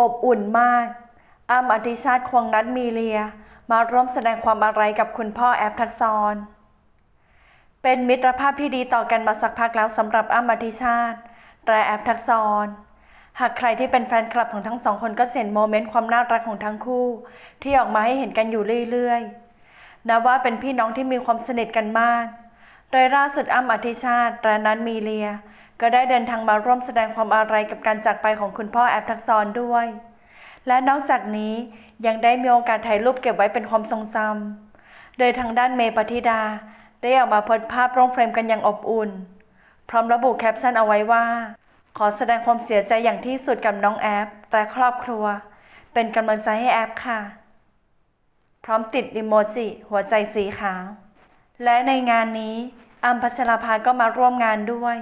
อบอุ่นมากอ้มอธิชาติควงนัดมีเลีย มาร่วมแสดงความอะไรกับคุณพ่อแอฟทักซอนเป็นมิตรภาพที่ดีต่อกันมาสักพักแล้วสำหรับอ้มอธิชาติแต่แอฟทักซอนหากใครที่เป็นแฟนคลับของทั้งสองคนก็เห็นโมเมนต์ความน่ารักของทั้งคู่ที่ออกมาให้เห็นกันอยู่เรื่อยๆนับว่าเป็นพี่น้องที่มีความสนิทกันมากโดยล่าสุดอ้ำอธิชาติและนัทมีเลีย ก็ได้เดินทางมาร่วมแสดงความอาลัยกับการจากไปของคุณพ่อแอบทักซอนด้วย และนอกจากนี้ยังได้มีโอกาสถ่ายรูปเก็บไว้เป็นความทรงจำโดยทางด้านเมปฏิดาได้ออกมาโพสต์ภาพร่วมเฟรมกันอย่างอบอุ่น พร้อมระบุแคปชั่นเอาไว้ว่า ขอแสดงความเสียใจอย่างที่สุดกับน้องแอฟและครอบครัว เป็นกำลังใจให้แอฟค่ะ พร้อมติดอิโมจิหัวใจสีขาวและในงานนี้อัมพัชราภาก็มาร่วมงานด้วย